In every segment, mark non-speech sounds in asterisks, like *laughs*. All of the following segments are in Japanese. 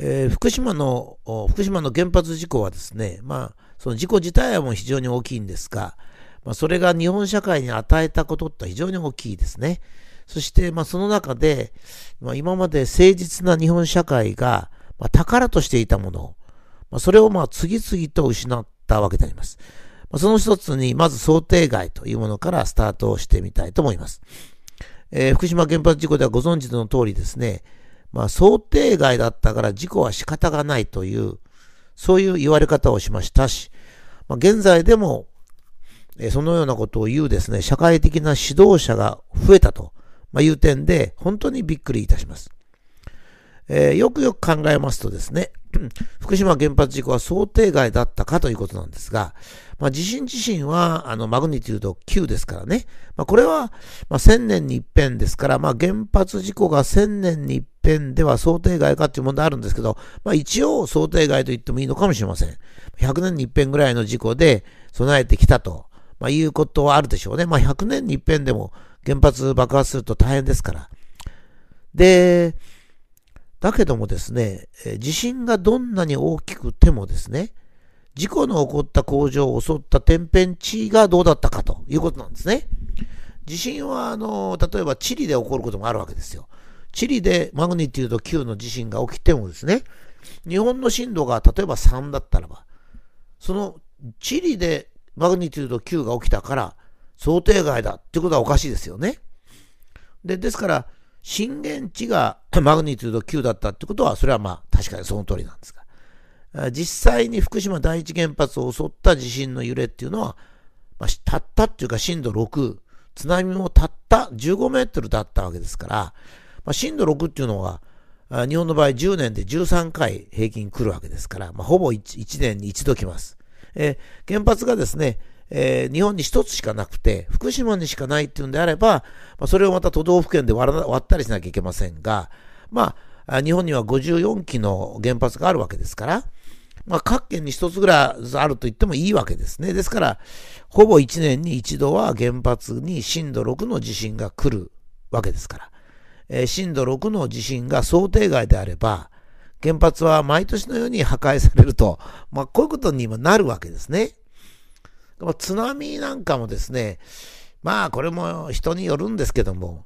えー、福島の、福島の原発事故はですね、まあ、その事故自体はもう非常に大きいんですが、まあ、それが日本社会に与えたことって非常に大きいですね。そして、まあ、その中で、まあ、今まで誠実な日本社会が、まあ、宝としていたもの、まあ、それをまあ次々と失ったわけであります。まあ、その一つに、まず想定外というものからスタートをしてみたいと思います。えー、福島原発事故ではご存知の通りですね、まあ、想定外だったから事故は仕方がないという、そういう言われ方をしましたし、まあ、現在でも、えそのようなことを言うですね、社会的な指導者が増えたと、まいう点で、本当にびっくりいたします。えー、よくよく考えますとですね、福島原発事故は想定外だったかということなんですが、まあ、地震自身はあのマグニチュード9ですからね、まあ、これは、ま1000年に一遍ですから、まあ、原発事故が1000年に一遍では想定外かっていう問題あるんですけど、まあ、一応想定外と言ってもいいのかもしれません。100年に一遍ぐらいの事故で備えてきたと、まあ、いうことはあるでしょうね。まあ、100年に一遍でも原発爆発すると大変ですから。で、だけどもですね、地震がどんなに大きくてもですね、事故の起こった工場を襲った天変地異がどうだったかということなんですね。地震は、あの、例えばチリで起こることもあるわけですよ。チリでマグニチュード9の地震が起きてもですね、日本の震度が例えば3だったらば、そのチリでマグニチュード9が起きたから想定外だってことはおかしいですよね。で、ですから、震源地が *laughs* マグニチュード9だったってことは、それはまあ確かにその通りなんですが、実際に福島第一原発を襲った地震の揺れっていうのは、まあ、たったっていうか震度6、津波もたった15メートルだったわけですから、まあ、震度6っていうのは、日本の場合10年で13回平均来るわけですから、まあ、ほぼ 1, 1, 年に1度来ます。えー、原発がですね、えー、日本に一つしかなくて、福島にしかないっていうんであれば、まあ、それをまた都道府県で割ったりしなきゃいけませんが、まあ、日本には54基の原発があるわけですから、まあ、各県に一つぐらいあると言ってもいいわけですね。ですから、ほぼ1年に一度は原発に震度6の地震が来るわけですから、えー、震度6の地震が想定外であれば、原発は毎年のように破壊されると、まあ、こういうことに今なるわけですね。津波なんかもですね、まあこれも人によるんですけども、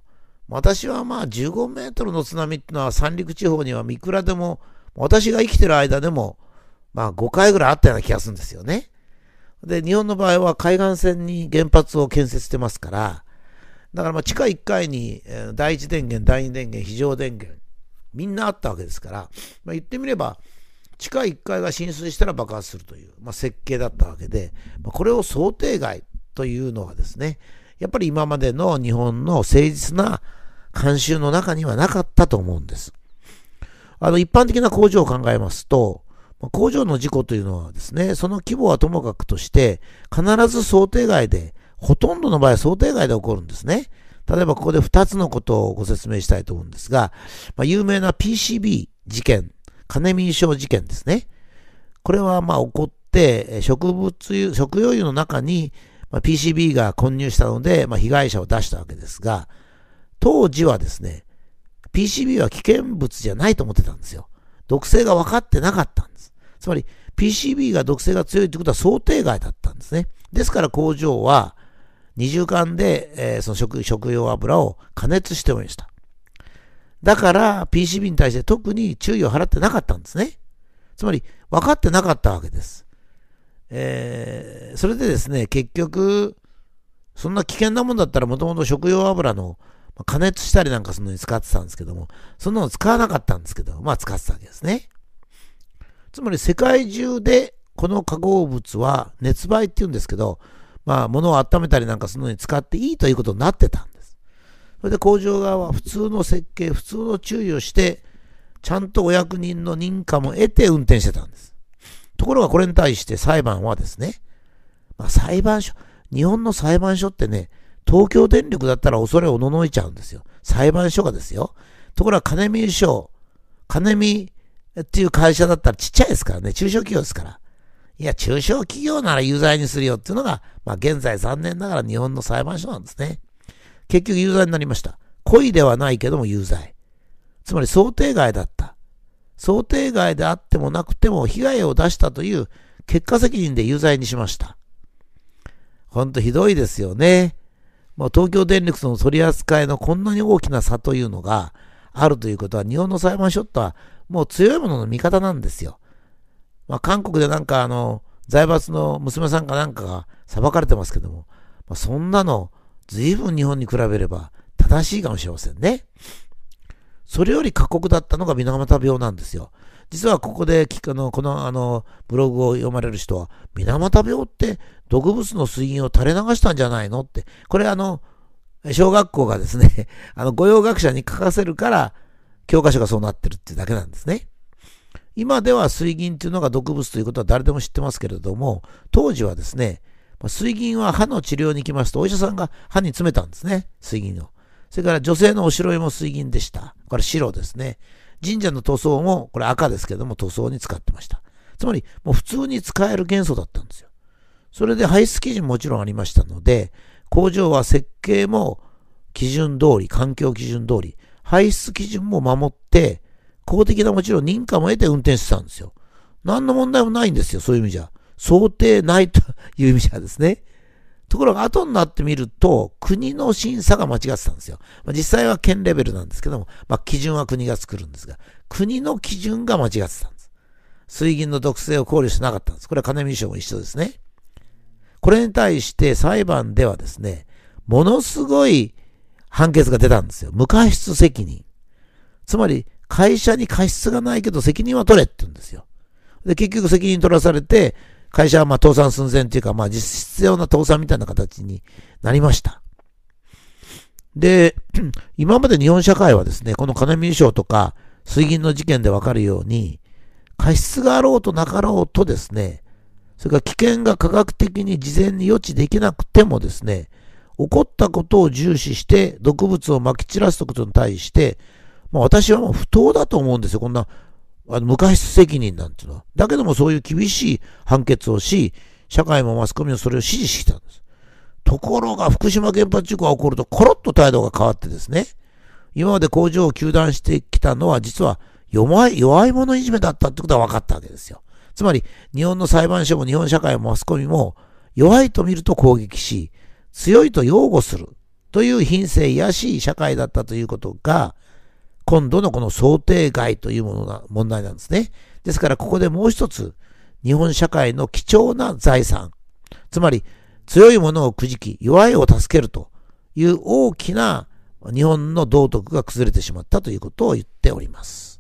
私はまあ15メートルの津波っていうのは三陸地方にはいくらでも、私が生きてる間でも、まあ5回ぐらいあったような気がするんですよね。で、日本の場合は海岸線に原発を建設してますから、だからまあ地下1階に第1電源、第2電源、非常電源、みんなあったわけですから、まあ、言ってみれば、地下1階が浸水したら爆発するという、まあ、設計だったわけで、まこれを想定外というのはですね、やっぱり今までの日本の誠実な慣習の中にはなかったと思うんです。あの、一般的な工場を考えますと、工場の事故というのはですね、その規模はともかくとして、必ず想定外で、ほとんどの場合は想定外で起こるんですね。例えばここで2つのことをご説明したいと思うんですが、まあ、有名な PCB 事件金民症事件ですね。これはまあ起こって、植物油、食用油の中に PCB が混入したので、まあ、被害者を出したわけですが、当時はですね、PCB は危険物じゃないと思ってたんですよ。毒性が分かってなかったんです。つまり PCB が毒性が強いということは想定外だったんですね。ですから工場は、二重間で、えー、その食食用油を加熱しておりました。だから PCB に対して特に注意を払ってなかったんですね。つまり分かってなかったわけです。えー、それでですね、結局、そんな危険なもんだったらもともと食用油の加熱したりなんかするのに使ってたんですけども、そんなの使わなかったんですけど、まあ使ってたわけですね。つまり世界中でこの化合物は熱媒っていうんですけど、まあ物を温めたりなんかするのに使っていいということになってた。それで工場側は普通の設計、普通の注意をして、ちゃんとお役人の認可も得て運転してたんです。ところがこれに対して裁判はですね、まあ、裁判所、日本の裁判所ってね、東京電力だったら恐れおののいちゃうんですよ。裁判所がですよ。ところが金見商、金見っていう会社だったらちっちゃいですからね、中小企業ですから。いや、中小企業なら有罪にするよっていうのが、まあ現在残念ながら日本の裁判所なんですね。結局有罪になりました。故意ではないけども有罪。つまり想定外だった。想定外であってもなくても被害を出したという結果責任で有罪にしました。ほんとひどいですよね。まあ、東京電力の取り扱いのこんなに大きな差というのがあるということは、日本の裁判所とはもう強いものの味方なんですよ。まあ、韓国でなんかあの、財閥の娘さんかなんかが裁かれてますけども、まあ、そんなの随分日本に比べれば正しいかもしれませんね。それより過酷だったのが水俣病なんですよ。実はここで聞あのこのあのブログを読まれる人は、水俣病って毒物の水銀を垂れ流したんじゃないのって、これあの、小学校がですね、*laughs* あの、御用学者に書かせるから、教科書がそうなってるってだけなんですね。今では水銀っていうのが毒物ということは誰でも知ってますけれども、当時はですね、ま水銀は歯の治療に行きますと、お医者さんが歯に詰めたんですね、水銀を。それから女性のおしろいも水銀でした。これ白ですね。神社の塗装も、これ赤ですけども、塗装に使ってました。つまり、もう普通に使える元素だったんですよ。それで排出基準もちろんありましたので、工場は設計も基準通り、環境基準通り、排出基準も守って、公的なもちろん認可も得て運転してたんですよ。何の問題もないんですよ、そういう意味じゃ。想定いと有意味者ですね。ところが後になってみると、国の審査が間違ってたんですよ。まあ、実際は県レベルなんですけども、まあ、基準は国が作るんですが、国の基準が間違ってたんです。水銀の毒性を考慮しなかったんです。これは金見賞も一緒ですね。これに対して裁判ではですね、ものすごい判決が出たんですよ。無過失責任。つまり、会社に過失がないけど責任は取れって言うんですよ。で、結局責任取らされて、会社はまあ倒産寸前っていうか、まあ実質要な倒産みたいな形になりました。で、*clears throat* 今まで日本社会はですね、この金見賞とか水銀の事件でわかるように、過失があろうとなかろうとですね、それから危険が科学的に事前に予知できなくてもですね、起こったことを重視して毒物を撒き散らすことに対して、まあ私はもう不当だと思うんですよ。こんなあの無過失責任なんていうのは。だけどもそういう厳しい判決をし、社会もマスコミもそれを支持してきたんです。ところが福島原発事故が起こるとコロッと態度が変わってですね、今まで工場を休断してきたのは実は弱い、弱い者いじめだったってことが分かったわけですよ。つまり、日本の裁判所も日本社会もマスコミも弱いと見ると攻撃し、強いと擁護するという品性卑しい社会だったということが、今度のこの想定外というものが問題なんですね。ですからここでもう一つ、日本社会の貴重な財産、つまり強いものをくじき、弱いを助けるという大きな日本の道徳が崩れてしまったということを言っております。